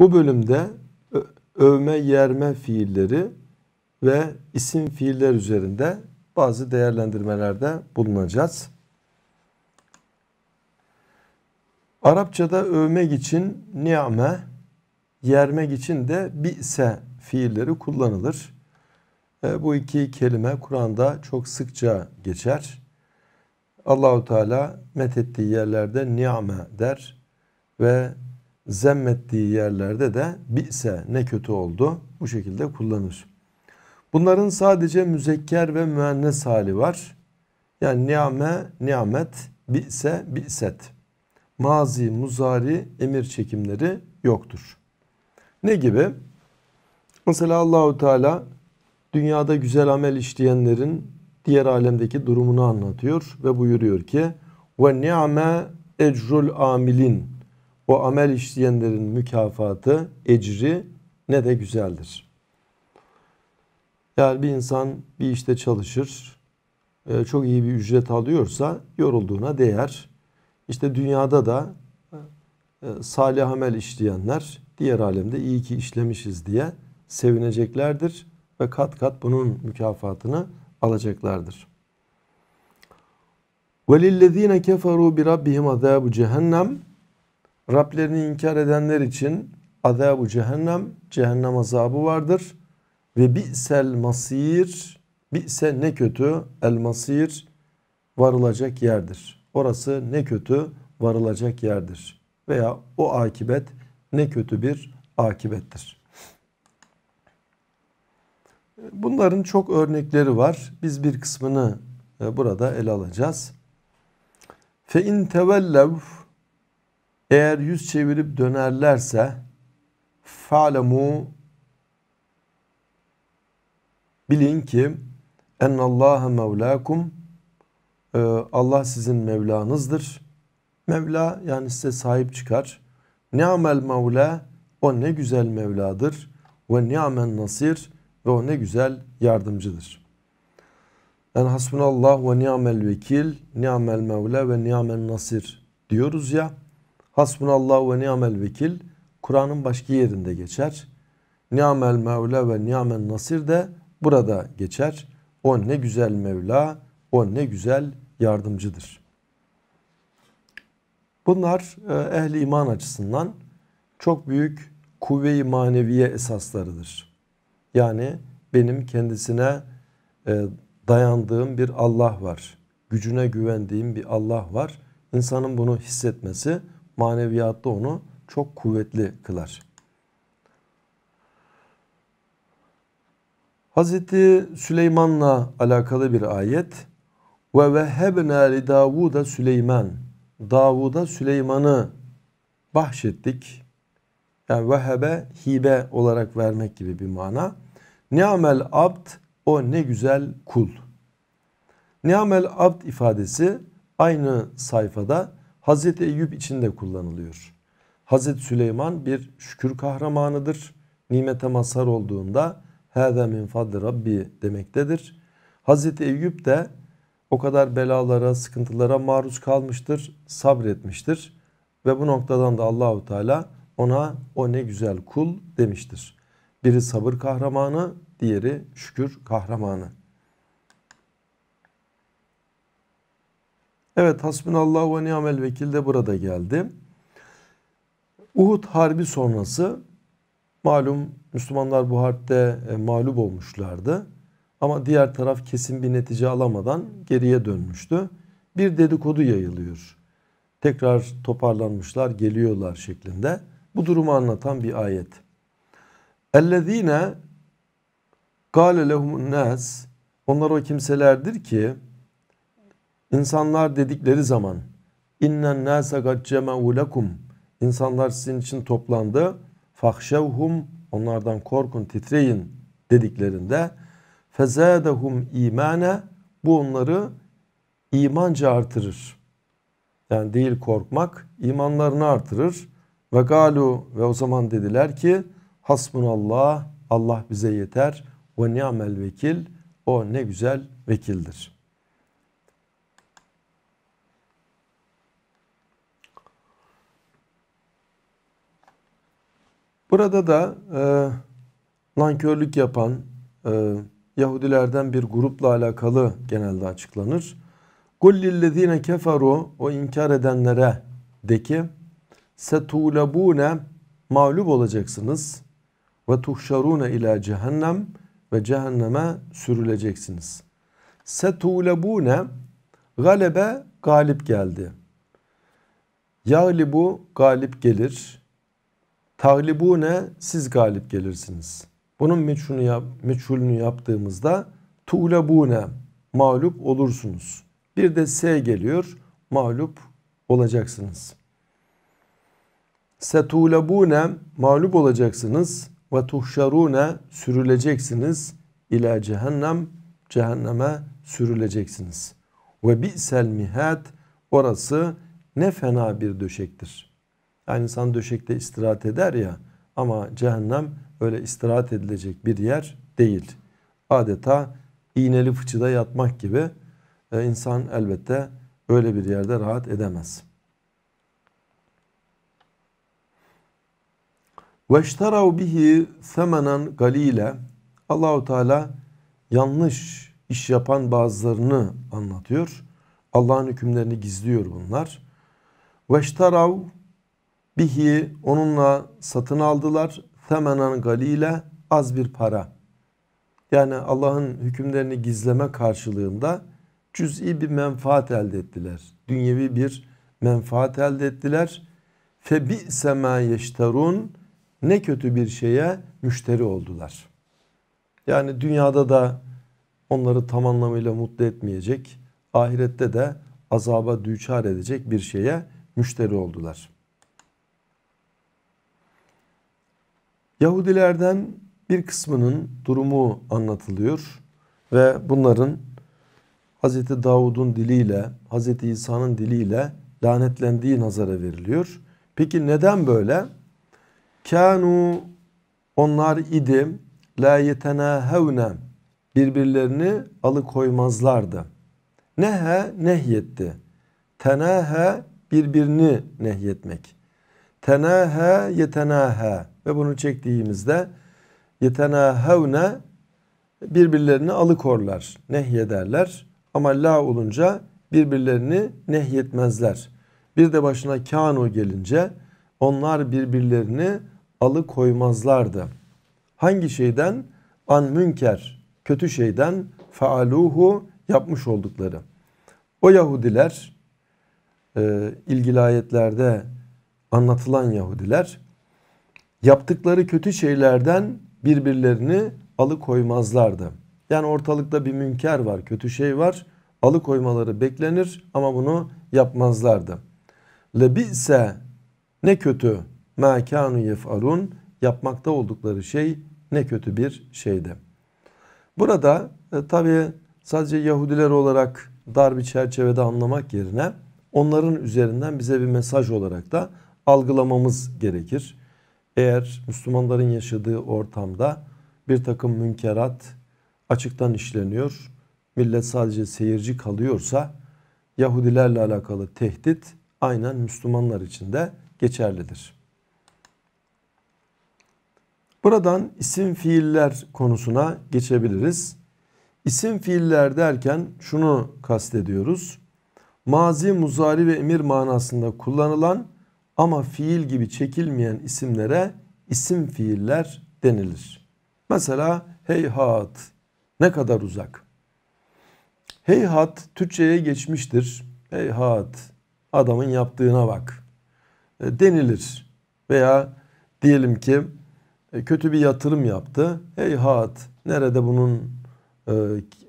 Bu bölümde övme, yerme fiilleri ve isim fiiller üzerinde bazı değerlendirmelerde bulunacağız. Arapçada övmek için ni'me, yermek için de bi'se fiilleri kullanılır. E, bu iki kelime Kur'an'da çok sıkça geçer. Allahu Teala methettiği yerlerde ni'me der ve zemmettiği yerlerde de bi'se ne kötü oldu bu şekilde kullanır. Bunların sadece müzekker ve müennes hali var. Yani niame, nimet, bi'se, bi'set. Mazi, muzari, emir çekimleri yoktur. Ne gibi? Mesela Allahu Teala dünyada güzel amel işleyenlerin diğer alemdeki durumunu anlatıyor ve buyuruyor ki ve niame ecrul amilin o amel işleyenlerin mükafatı, ecri ne de güzeldir. Eğer bir insan bir işte çalışır, e, çok iyi bir ücret alıyorsa yorulduğuna değer. İşte dünyada da e, salih amel işleyenler diğer alemde iyi ki işlemişiz diye sevineceklerdir ve kat kat bunun mükafatını alacaklardır. وَلِلَّذ۪ينَ كَفَرُوا بِرَبِّهِمْ عَذَابُ cehennem Rablerini inkar edenler için azabu cehennem, cehennem azabı vardır. Ve bi'sel masir, bi'se ne kötü, el masir varılacak yerdir. Orası ne kötü varılacak yerdir. Veya o akibet ne kötü bir akibettir. Bunların çok örnekleri var. Biz bir kısmını e, burada ele alacağız. Fe in tevellev eğer yüz çevirip dönerlerse fa'lemu bilin ki en ennallâhe mevlakum. E, Allah sizin Mevlanızdır. Mevla yani size sahip çıkar. Ni'mel Mevla o ne güzel Mevladır. Ve ni'men nasir ve o ne güzel yardımcıdır. En hasbunallah ve ni'mel vekil, ni'mel mevla ve ni'mel nasir diyoruz ya. Hasbunallah ve ni'mel vekil Kur'an'ın başka yerinde geçer. Ni'mel mevla ve ni'men nasir de burada geçer. O ne güzel mevla, o ne güzel yardımcıdır. Bunlar e, ehli iman açısından çok büyük kuvve-i maneviye esaslarıdır. Yani benim kendisine e, dayandığım bir Allah var. Gücüne güvendiğim bir Allah var. İnsanın bunu hissetmesi maneviyatta onu çok kuvvetli kılar. Hazreti Süleyman'la alakalı bir ayet. Ve vehebna li Davuda Süleyman. Davud'a Süleyman'ı bahşettik. Yani vehebe hibe olarak vermek gibi bir mana. Ni'mel abd o ne güzel kul. Ni'mel abd ifadesi aynı sayfada Hazreti Eyüp için de kullanılıyor. Hazreti Süleyman bir şükür kahramanıdır. Nimete mazhar olduğunda هَذَا مِنْ فَضْلِ Rabbi demektedir. Hazreti Eyüp de o kadar belalara, sıkıntılara maruz kalmıştır, sabretmiştir ve bu noktadan da Allahu Teala ona o ne güzel kul demiştir. Biri sabır kahramanı, diğeri şükür kahramanı. Evet hasbunallah ve ni'mel vekil de burada geldi. Uhud Harbi sonrası malum Müslümanlar bu harpte e, mağlup olmuşlardı. Ama diğer taraf kesin bir netice alamadan geriye dönmüştü. Bir dedikodu yayılıyor. Tekrar toparlanmışlar, geliyorlar şeklinde. Bu durumu anlatan bir ayet. Ellezine gâle lehumun nas onlar o kimselerdir ki İnsanlar dedikleri zaman innen nase kad cema'u insanlar sizin için toplandı fahşevhum onlardan korkun titreyin dediklerinde fezadehum imane bu onları imanca artırır. Yani değil korkmak imanlarını artırır. Ve galu ve o zaman dediler ki hasbunallah Allah bize yeter ve ni'mel vekil o ne güzel vekildir.'' Burada da e, nankörlük yapan e, Yahudilerden bir grupla alakalı genelde açıklanır. قُلْ لِلَّذ۪ينَ O inkar edenlere de ki setulebune mağlup olacaksınız ve tuhşarune ila cehennem ve cehenneme sürüleceksiniz. Setulebune galebe galip geldi. Yağlibu galip gelir. Tahlibu ne? siz galip gelirsiniz. Bunun meçhulünü, yap, meçhulünü yaptığımızda ne? mağlup olursunuz. Bir de S geliyor mağlup olacaksınız. ne? mağlup olacaksınız ve ne? sürüleceksiniz ila cehennem cehenneme sürüleceksiniz. Ve bi'sel mihat orası ne fena bir döşektir.'' Yani insan döşekte istirahat eder ya ama cehennem öyle istirahat edilecek bir yer değil. Adeta iğneli fıçıda yatmak gibi e, insan elbette öyle bir yerde rahat edemez. وَاشْتَرَوْ bihi ثَمَنًا galile Allahu Teala yanlış iş yapan bazılarını anlatıyor. Allah'ın hükümlerini gizliyor bunlar. وَاشْتَرَوْ Bihi onunla satın aldılar. Temenen galile az bir para. Yani Allah'ın hükümlerini gizleme karşılığında cüz'i bir menfaat elde ettiler. Dünyevi bir menfaat elde ettiler. Febi'se ma yeşterun ne kötü bir şeye müşteri oldular. Yani dünyada da onları tam anlamıyla mutlu etmeyecek, ahirette de azaba düçar edecek bir şeye müşteri oldular.'' Yahudilerden bir kısmının durumu anlatılıyor ve bunların Hz. Davud'un diliyle, Hz. İsa'nın diliyle lanetlendiği nazara veriliyor. Peki neden böyle? Kanu onlar idi la yetenahevne birbirlerini alıkoymazlardı. Nehe nehyetti. Tenahe birbirini nehyetmek. Tenahe yetenahe ve bunu çektiğimizde yetenâhevne birbirlerini alıkorlar, nehyederler. Ama la olunca birbirlerini nehyetmezler. Bir de başına kanu gelince onlar birbirlerini alıkoymazlardı. Hangi şeyden? An münker, kötü şeyden faaluhu yapmış oldukları. O Yahudiler, e, ilgili ayetlerde anlatılan Yahudiler yaptıkları kötü şeylerden birbirlerini alıkoymazlardı. Yani ortalıkta bir münker var, kötü şey var. Alıkoymaları beklenir ama bunu yapmazlardı. Lebise ne kötü ma kanu yef'alun yapmakta oldukları şey ne kötü bir şeydi. Burada e, tabi sadece Yahudiler olarak dar bir çerçevede anlamak yerine onların üzerinden bize bir mesaj olarak da algılamamız gerekir eğer Müslümanların yaşadığı ortamda bir takım münkerat açıktan işleniyor, millet sadece seyirci kalıyorsa Yahudilerle alakalı tehdit aynen Müslümanlar için de geçerlidir. Buradan isim fiiller konusuna geçebiliriz. İsim fiiller derken şunu kastediyoruz. Mazi, muzari ve emir manasında kullanılan ama fiil gibi çekilmeyen isimlere isim fiiller denilir. Mesela heyhat ne kadar uzak. Heyhat Türkçe'ye geçmiştir. Heyhat adamın yaptığına bak e, denilir. Veya diyelim ki e, kötü bir yatırım yaptı. Heyhat nerede bunun e,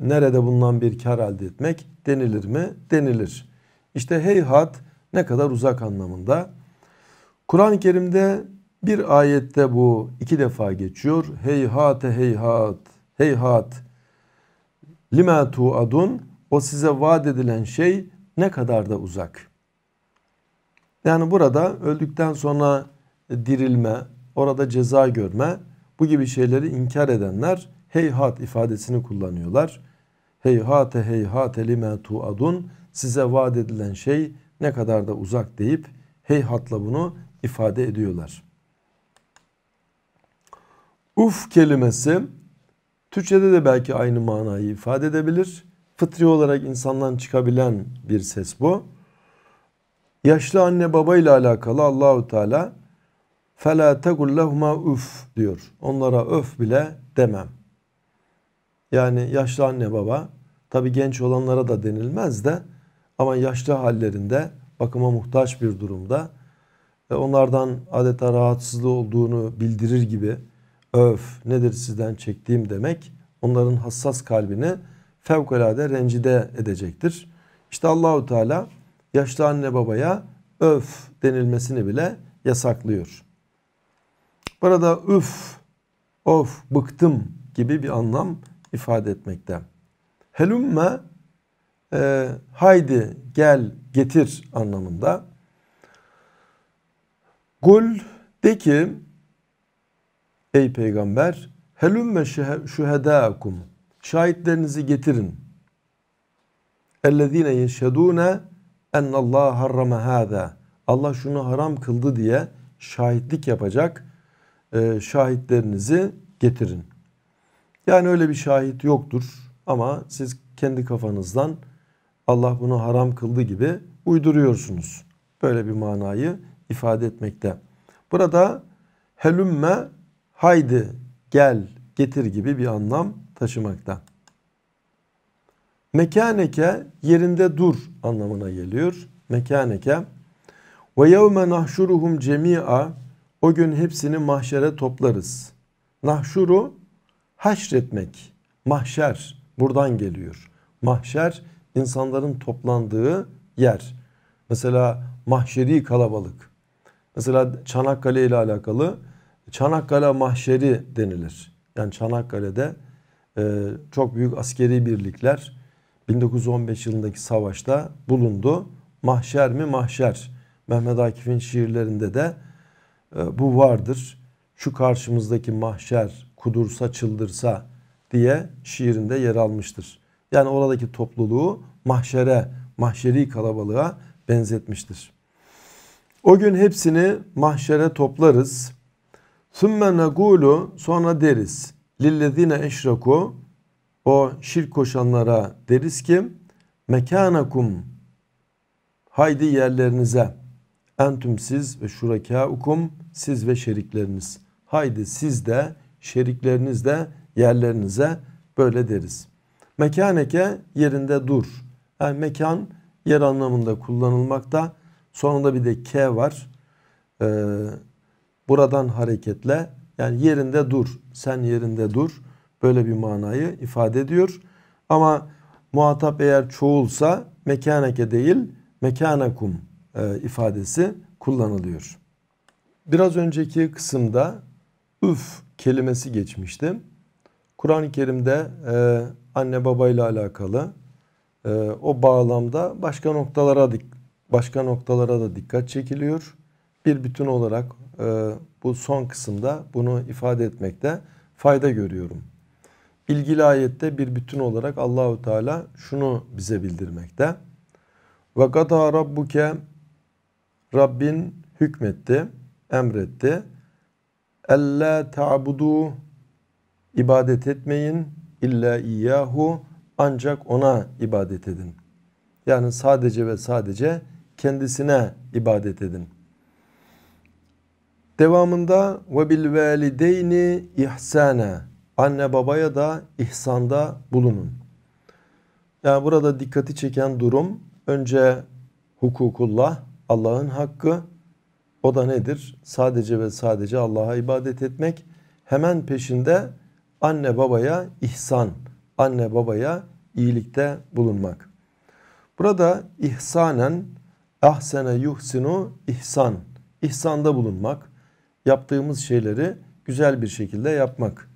nerede bundan bir kar elde etmek denilir mi? Denilir. İşte heyhat ne kadar uzak anlamında. Kur'an-ı Kerim'de bir ayette bu iki defa geçiyor. Heyhate heyhat, heyhat. Lima tuadun. O size vaat edilen şey ne kadar da uzak. Yani burada öldükten sonra dirilme, orada ceza görme bu gibi şeyleri inkar edenler heyhat ifadesini kullanıyorlar. Heyhate heyhate lima tuadun. Size vaat edilen şey ne kadar da uzak deyip heyhatla bunu ifade ediyorlar. Uf kelimesi Türkçe'de de belki aynı manayı ifade edebilir. Fıtri olarak insandan çıkabilen bir ses bu. Yaşlı anne baba ile alakalı Allahu Teala fela tekul lehuma üf diyor. Onlara öf bile demem. Yani yaşlı anne baba tabi genç olanlara da denilmez de ama yaşlı hallerinde bakıma muhtaç bir durumda onlardan adeta rahatsızlığı olduğunu bildirir gibi öf nedir sizden çektiğim demek onların hassas kalbini fevkalade rencide edecektir. İşte Allahu Teala yaşlı anne babaya öf denilmesini bile yasaklıyor. Burada üf, of, bıktım gibi bir anlam ifade etmekte. Helümme e, haydi, gel, getir anlamında. Kul de ki ey peygamber helümme şühedâkum şahitlerinizi getirin. Ellezîne yeşhedûne Allah harrame hâdâ. Allah şunu haram kıldı diye şahitlik yapacak e, şahitlerinizi getirin. Yani öyle bir şahit yoktur ama siz kendi kafanızdan Allah bunu haram kıldı gibi uyduruyorsunuz. Böyle bir manayı ifade etmekte. Burada helümme haydi gel getir gibi bir anlam taşımakta. Mekaneke yerinde dur anlamına geliyor. Mekaneke ve yevme nahşuruhum cemi'a o gün hepsini mahşere toplarız. Nahşuru haşretmek, mahşer buradan geliyor. Mahşer insanların toplandığı yer. Mesela mahşeri kalabalık. Mesela Çanakkale ile alakalı Çanakkale mahşeri denilir. Yani Çanakkale'de e, çok büyük askeri birlikler 1915 yılındaki savaşta bulundu. Mahşer mi mahşer. Mehmet Akif'in şiirlerinde de e, bu vardır. Şu karşımızdaki mahşer kudursa çıldırsa diye şiirinde yer almıştır. Yani oradaki topluluğu mahşere, mahşeri kalabalığa benzetmiştir. O gün hepsini mahşere toplarız. Sümme negulu sonra deriz. Lillezine eşraku o şirk koşanlara deriz ki mekanakum haydi yerlerinize entüm siz ve şurakaukum siz ve şerikleriniz haydi siz de şerikleriniz de yerlerinize böyle deriz. Mekaneke yerinde dur. Yani mekan yer anlamında kullanılmakta. Sonunda bir de K var. Ee, buradan hareketle yani yerinde dur. Sen yerinde dur. Böyle bir manayı ifade ediyor. Ama muhatap eğer çoğulsa mekaneke değil mekanakum e, ifadesi kullanılıyor. Biraz önceki kısımda üf kelimesi geçmişti. Kur'an-ı Kerim'de e, anne babayla alakalı e, o bağlamda başka noktalara başka noktalara da dikkat çekiliyor. Bir bütün olarak e, bu son kısımda bunu ifade etmekte fayda görüyorum. İlgili ayette bir bütün olarak Allahu Teala şunu bize bildirmekte. Ve gada rabbuke Rabbin hükmetti, emretti. Elle ta'budu ibadet etmeyin illa iyyahu ancak ona ibadet edin. Yani sadece ve sadece kendisine ibadet edin. Devamında ve bil valideyni ihsana anne babaya da ihsanda bulunun. Yani burada dikkati çeken durum önce hukukullah Allah'ın hakkı o da nedir? Sadece ve sadece Allah'a ibadet etmek. Hemen peşinde anne babaya ihsan, anne babaya iyilikte bulunmak. Burada ihsanen ahsene yuhsinu ihsan. İhsanda bulunmak. Yaptığımız şeyleri güzel bir şekilde yapmak.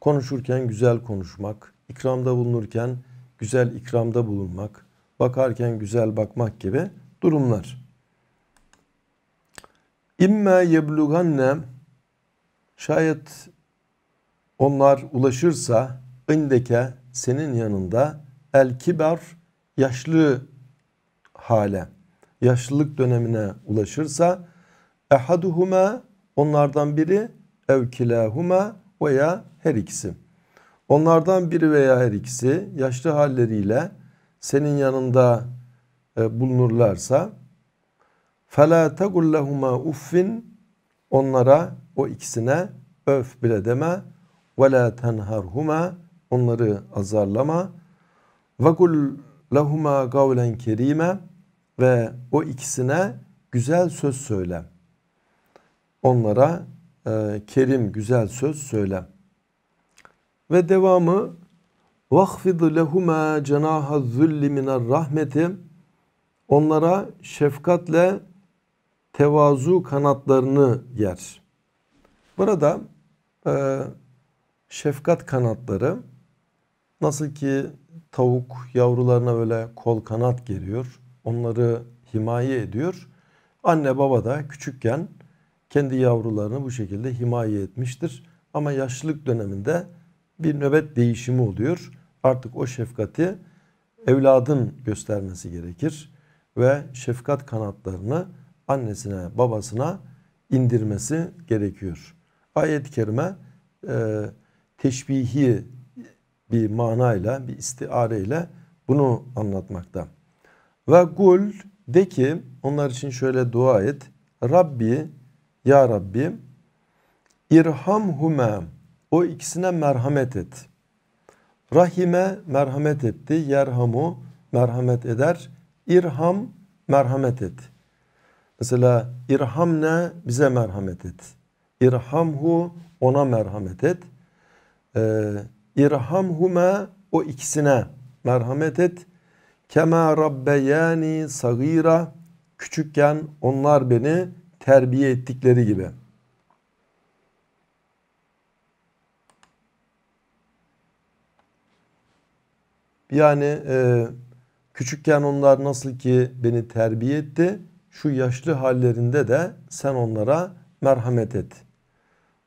Konuşurken güzel konuşmak. ikramda bulunurken güzel ikramda bulunmak. Bakarken güzel bakmak gibi durumlar. İmme yebluganne şayet onlar ulaşırsa indeke senin yanında el kibar yaşlı hale yaşlılık dönemine ulaşırsa ehaduhuma onlardan biri evkilahuma veya her ikisi. Onlardan biri veya her ikisi yaşlı halleriyle senin yanında e, bulunurlarsa فَلَا تَقُلْ لَهُمَا uffin Onlara o ikisine öf bile deme وَلَا تَنْهَرْهُمَا Onları azarlama وَقُلْ لَهُمَا قَوْلًا كَرِيمًا ve o ikisine güzel söz söyle. Onlara e, kerim güzel söz söyle. Ve devamı وَخْفِضْ لَهُمَا جَنَاهَ الذُّلِّ مِنَ rahmeti Onlara şefkatle tevazu kanatlarını yer. Burada e, şefkat kanatları nasıl ki tavuk yavrularına böyle kol kanat geriyor onları himaye ediyor. Anne baba da küçükken kendi yavrularını bu şekilde himaye etmiştir. Ama yaşlılık döneminde bir nöbet değişimi oluyor. Artık o şefkati evladın göstermesi gerekir ve şefkat kanatlarını annesine babasına indirmesi gerekiyor. Ayet-i kerime e, teşbihi bir manayla bir istiareyle bunu anlatmakta. Ve kul de ki onlar için şöyle dua et. Rabbi ya Rabbi hu'me o ikisine merhamet et. Rahime merhamet etti. Yerhamu merhamet eder. İrham merhamet et. Mesela irham ne? Bize merhamet et. hu ona merhamet et. Ee, hu'me o ikisine merhamet et. Kema rabbeyani sagira küçükken onlar beni terbiye ettikleri gibi. Yani e, küçükken onlar nasıl ki beni terbiye etti, şu yaşlı hallerinde de sen onlara merhamet et.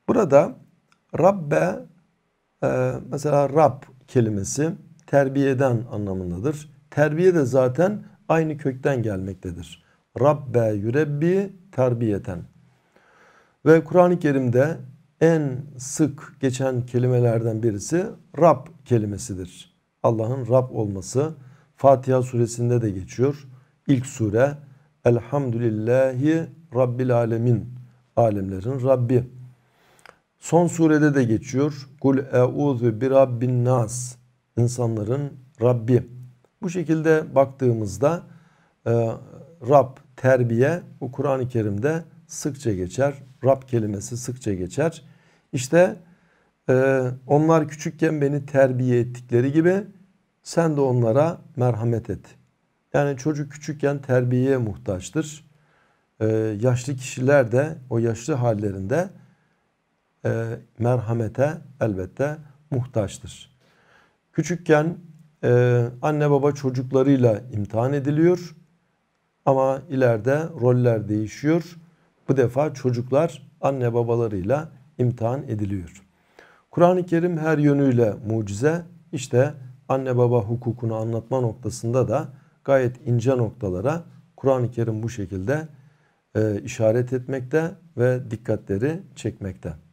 Burada Rabbe e, mesela Rab kelimesi terbiye eden anlamındadır. Terbiye de zaten aynı kökten gelmektedir. Rabbe yürebbi terbiyeten. Ve Kur'an-ı Kerim'de en sık geçen kelimelerden birisi Rab kelimesidir. Allah'ın Rab olması Fatiha suresinde de geçiyor. İlk sure Elhamdülillahi Rabbil Alemin alemlerin Rabbi. Son surede de geçiyor. Kul euzu bir rabbin nas insanların Rabbi. Bu şekilde baktığımızda e, Rab, terbiye bu Kur'an-ı Kerim'de sıkça geçer. Rab kelimesi sıkça geçer. İşte e, onlar küçükken beni terbiye ettikleri gibi sen de onlara merhamet et. Yani çocuk küçükken terbiyeye muhtaçtır. E, yaşlı kişiler de o yaşlı hallerinde e, merhamete elbette muhtaçtır. Küçükken e, anne baba çocuklarıyla imtihan ediliyor. Ama ileride roller değişiyor. Bu defa çocuklar anne babalarıyla imtihan ediliyor. Kur'an-ı Kerim her yönüyle mucize. İşte anne baba hukukunu anlatma noktasında da gayet ince noktalara Kur'an-ı Kerim bu şekilde e, işaret etmekte ve dikkatleri çekmekte.